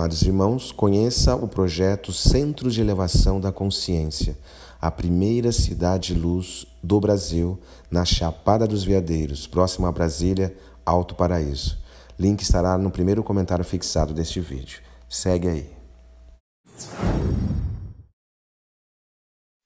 Amados irmãos, conheça o projeto Centro de Elevação da Consciência, a primeira cidade luz do Brasil, na Chapada dos Veadeiros, próximo a Brasília, Alto Paraíso. Link estará no primeiro comentário fixado deste vídeo. Segue aí.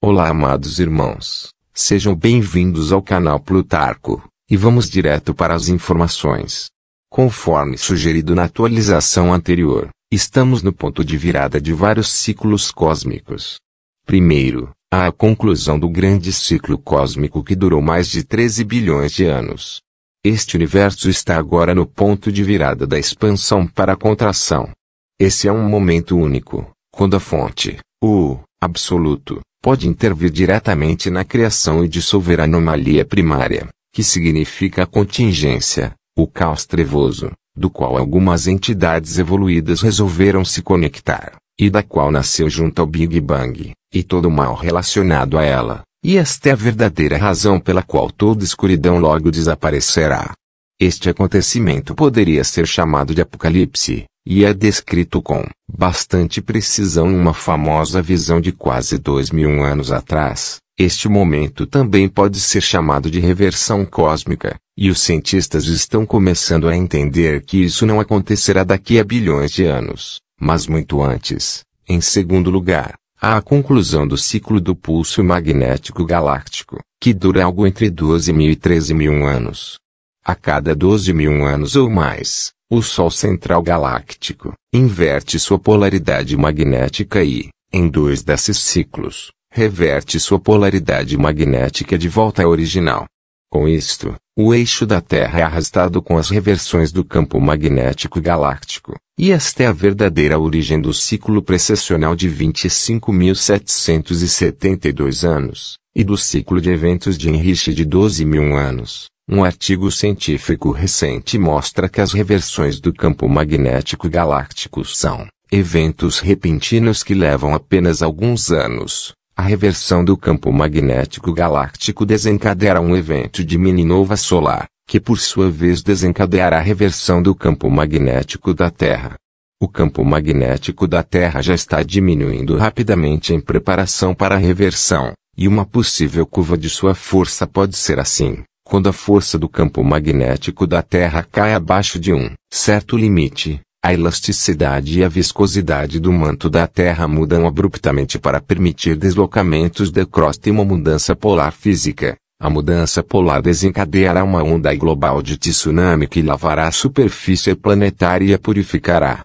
Olá, amados irmãos. Sejam bem-vindos ao canal Plutarco, e vamos direto para as informações. Conforme sugerido na atualização anterior, Estamos no ponto de virada de vários ciclos cósmicos. Primeiro, há a conclusão do grande ciclo cósmico que durou mais de 13 bilhões de anos. Este universo está agora no ponto de virada da expansão para a contração. Esse é um momento único, quando a fonte, o absoluto, pode intervir diretamente na criação e dissolver a anomalia primária, que significa a contingência, o caos trevoso do qual algumas entidades evoluídas resolveram se conectar, e da qual nasceu junto ao Big Bang, e todo o mal relacionado a ela, e esta é a verdadeira razão pela qual toda escuridão logo desaparecerá. Este acontecimento poderia ser chamado de Apocalipse, e é descrito com bastante precisão em uma famosa visão de quase dois mil anos atrás. Este momento também pode ser chamado de reversão cósmica, e os cientistas estão começando a entender que isso não acontecerá daqui a bilhões de anos, mas muito antes. Em segundo lugar, há a conclusão do ciclo do pulso magnético galáctico, que dura algo entre 12 mil e 13 mil anos. A cada 12 mil anos ou mais, o Sol central galáctico inverte sua polaridade magnética e, em dois desses ciclos, reverte sua polaridade magnética de volta à original. Com isto, o eixo da Terra é arrastado com as reversões do campo magnético galáctico, e esta é a verdadeira origem do ciclo precessional de 25.772 anos, e do ciclo de eventos de Enrich de 12 mil anos. Um artigo científico recente mostra que as reversões do campo magnético galáctico são eventos repentinos que levam apenas alguns anos. A reversão do campo magnético galáctico desencadeará um evento de mini-nova solar, que por sua vez desencadeará a reversão do campo magnético da Terra. O campo magnético da Terra já está diminuindo rapidamente em preparação para a reversão, e uma possível curva de sua força pode ser assim. Quando a força do campo magnético da Terra cai abaixo de um certo limite, a elasticidade e a viscosidade do manto da Terra mudam abruptamente para permitir deslocamentos da crosta e uma mudança polar física. A mudança polar desencadeará uma onda global de tsunami que lavará a superfície planetária e a purificará.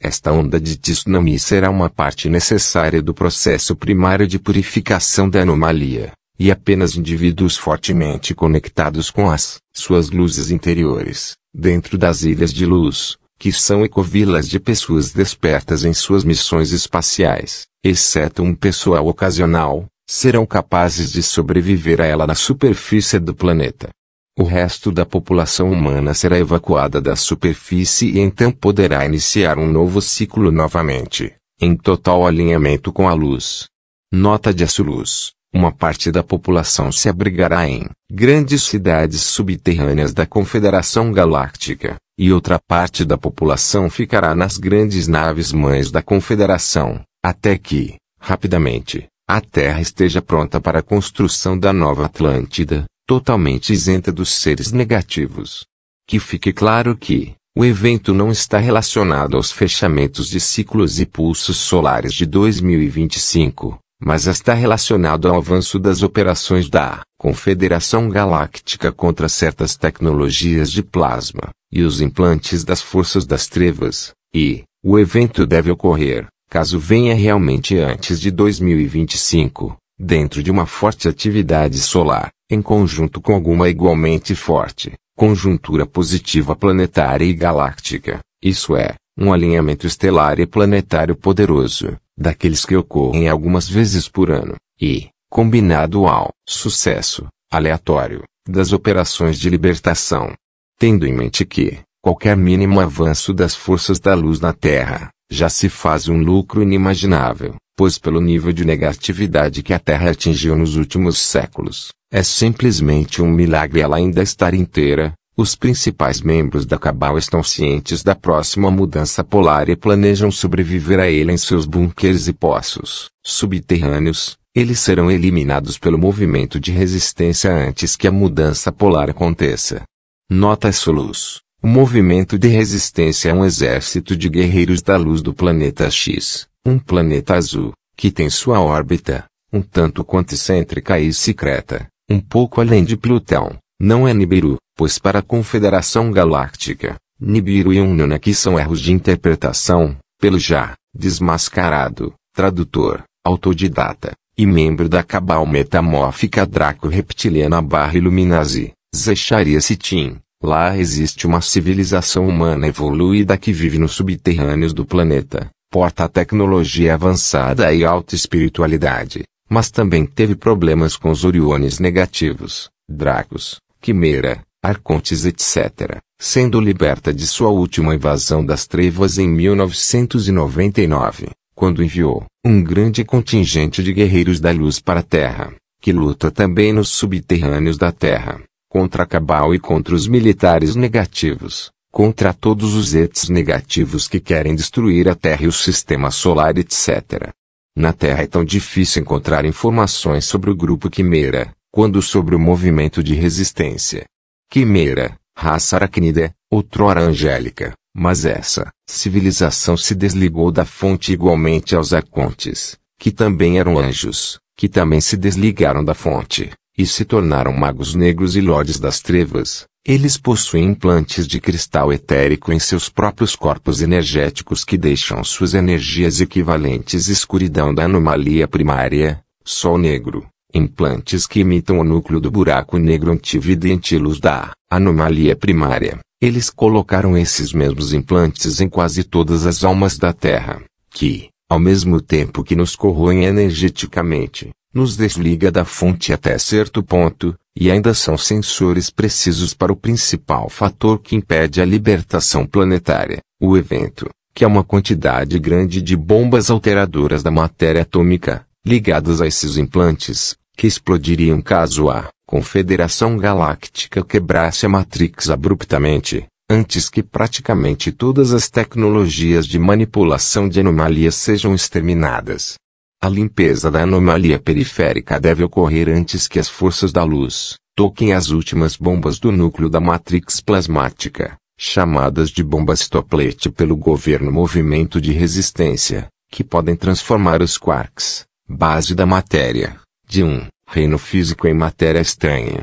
Esta onda de tsunami será uma parte necessária do processo primário de purificação da anomalia. E apenas indivíduos fortemente conectados com as suas luzes interiores, dentro das ilhas de luz, que são ecovilas de pessoas despertas em suas missões espaciais, exceto um pessoal ocasional, serão capazes de sobreviver a ela na superfície do planeta. O resto da população humana será evacuada da superfície e então poderá iniciar um novo ciclo novamente, em total alinhamento com a luz. Nota de Assuluz uma parte da população se abrigará em grandes cidades subterrâneas da Confederação Galáctica, e outra parte da população ficará nas grandes naves mães da Confederação, até que, rapidamente, a Terra esteja pronta para a construção da nova Atlântida, totalmente isenta dos seres negativos. Que fique claro que, o evento não está relacionado aos fechamentos de ciclos e pulsos solares de 2025 mas está relacionado ao avanço das operações da Confederação Galáctica contra certas tecnologias de plasma e os implantes das forças das trevas, e o evento deve ocorrer, caso venha realmente antes de 2025, dentro de uma forte atividade solar, em conjunto com alguma igualmente forte conjuntura positiva planetária e galáctica, isso é, um alinhamento estelar e planetário poderoso daqueles que ocorrem algumas vezes por ano, e, combinado ao sucesso aleatório das operações de libertação. Tendo em mente que, qualquer mínimo avanço das forças da luz na Terra, já se faz um lucro inimaginável, pois pelo nível de negatividade que a Terra atingiu nos últimos séculos, é simplesmente um milagre ela ainda estar inteira, os principais membros da Cabal estão cientes da próxima mudança polar e planejam sobreviver a ele em seus bunkers e poços subterrâneos. Eles serão eliminados pelo movimento de resistência antes que a mudança polar aconteça. Nota Solus. O movimento de resistência é um exército de guerreiros da luz do planeta X, um planeta azul, que tem sua órbita, um tanto quanto excêntrica e secreta, um pouco além de Plutão, não é Nibiru, pois para a Confederação Galáctica, Nibiru e Ununnaki são erros de interpretação, pelo já, desmascarado, tradutor, autodidata, e membro da cabal metamórfica draco-reptiliana barra Illuminazi, Zecharia Sitim. Lá existe uma civilização humana evoluída que vive nos subterrâneos do planeta, porta a tecnologia avançada e alta espiritualidade, mas também teve problemas com os oriones negativos, dracos, quimera, Arcontes etc., sendo liberta de sua última invasão das trevas em 1999, quando enviou um grande contingente de guerreiros da luz para a Terra, que luta também nos subterrâneos da Terra, contra Cabal e contra os militares negativos, contra todos os ETs negativos que querem destruir a Terra e o sistema solar etc. Na Terra é tão difícil encontrar informações sobre o grupo Quimera, quando sobre o movimento de resistência Quimera, raça aracnida, outrora angélica, mas essa civilização se desligou da fonte igualmente aos acontes, que também eram anjos, que também se desligaram da fonte, e se tornaram magos negros e lordes das trevas. Eles possuem implantes de cristal etérico em seus próprios corpos energéticos que deixam suas energias equivalentes à escuridão da anomalia primária, sol negro, implantes que imitam o núcleo do buraco negro antividentilos da anomalia primária. Eles colocaram esses mesmos implantes em quase todas as almas da Terra, que, ao mesmo tempo que nos corroem energeticamente, nos desliga da fonte até certo ponto, e ainda são sensores precisos para o principal fator que impede a libertação planetária, o evento, que é uma quantidade grande de bombas alteradoras da matéria atômica, ligadas a esses implantes, que explodiriam caso a Confederação Galáctica quebrasse a Matrix abruptamente, antes que praticamente todas as tecnologias de manipulação de anomalias sejam exterminadas. A limpeza da anomalia periférica deve ocorrer antes que as forças da luz toquem as últimas bombas do núcleo da matrix plasmática, chamadas de bombas toplete pelo governo movimento de resistência, que podem transformar os quarks, base da matéria, de um reino físico em matéria estranha.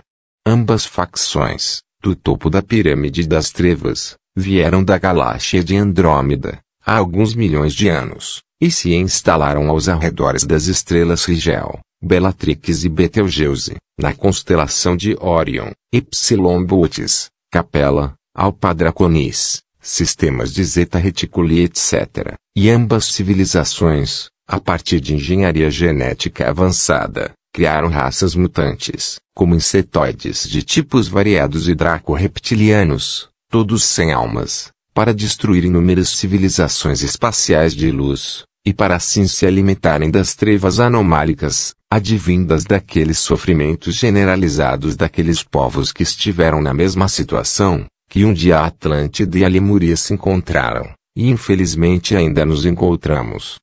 Ambas facções, do topo da pirâmide das trevas, vieram da galáxia de Andrômeda, há alguns milhões de anos, e se instalaram aos arredores das estrelas Rigel, Bellatrix e Betelgeuse, na constelação de Orion, Ypsilon Bootes, Capela, Alpadraconis, sistemas de Zeta Reticuli etc., e ambas civilizações, a partir de engenharia genética avançada, criaram raças mutantes, como insetoides de tipos variados e draco-reptilianos, todos sem almas, para destruir inúmeras civilizações espaciais de luz, e para assim se alimentarem das trevas anomálicas, advindas daqueles sofrimentos generalizados daqueles povos que estiveram na mesma situação, que um dia a Atlântida e a Lemuria se encontraram, e infelizmente ainda nos encontramos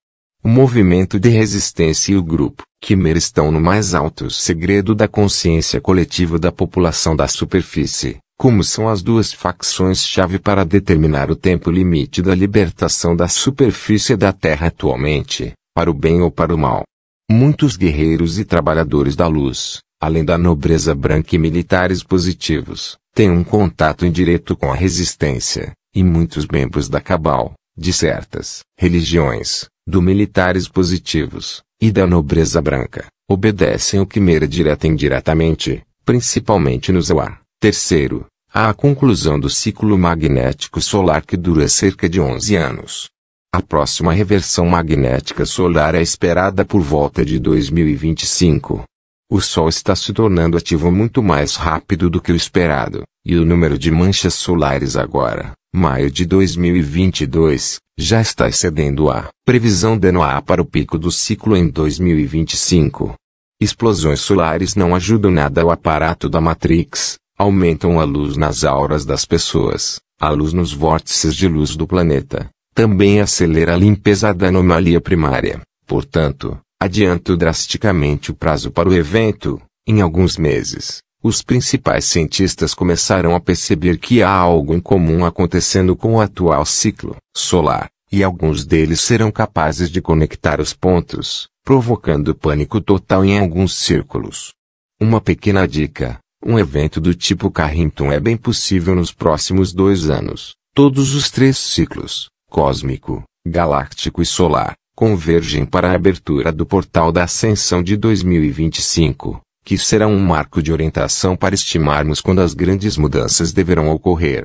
o movimento de resistência e o grupo Khmer estão no mais alto segredo da consciência coletiva da população da superfície, como são as duas facções-chave para determinar o tempo limite da libertação da superfície da Terra atualmente, para o bem ou para o mal. Muitos guerreiros e trabalhadores da luz, além da nobreza branca e militares positivos, têm um contato indireto com a resistência, e muitos membros da cabal, de certas religiões, do militares positivos, e da nobreza branca, obedecem o quimera direta e indiretamente, principalmente no Zeuar. Terceiro, há a conclusão do ciclo magnético solar que dura cerca de 11 anos. A próxima reversão magnética solar é esperada por volta de 2025. O Sol está se tornando ativo muito mais rápido do que o esperado, e o número de manchas solares agora maio de 2022, já está excedendo a previsão da NOAA para o pico do ciclo em 2025. Explosões solares não ajudam nada ao aparato da Matrix, aumentam a luz nas auras das pessoas, a luz nos vórtices de luz do planeta, também acelera a limpeza da anomalia primária, portanto, adianto drasticamente o prazo para o evento, em alguns meses os principais cientistas começaram a perceber que há algo em comum acontecendo com o atual ciclo solar, e alguns deles serão capazes de conectar os pontos, provocando pânico total em alguns círculos. Uma pequena dica: um evento do tipo Carrington é bem possível nos próximos dois anos. Todos os três ciclos, cósmico, galáctico e solar, convergem para a abertura do portal da ascensão de 2025 que será um marco de orientação para estimarmos quando as grandes mudanças deverão ocorrer.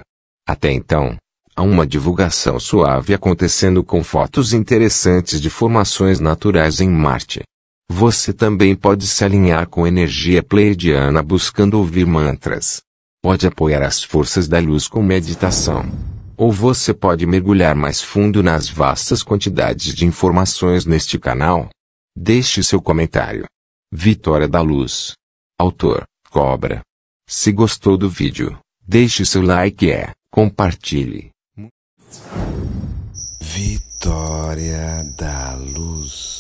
Até então, há uma divulgação suave acontecendo com fotos interessantes de formações naturais em Marte. Você também pode se alinhar com energia pleiadiana buscando ouvir mantras. Pode apoiar as forças da luz com meditação. Ou você pode mergulhar mais fundo nas vastas quantidades de informações neste canal. Deixe seu comentário. Vitória da Luz. Autor, Cobra. Se gostou do vídeo, deixe seu like e é, compartilhe. Vitória da Luz.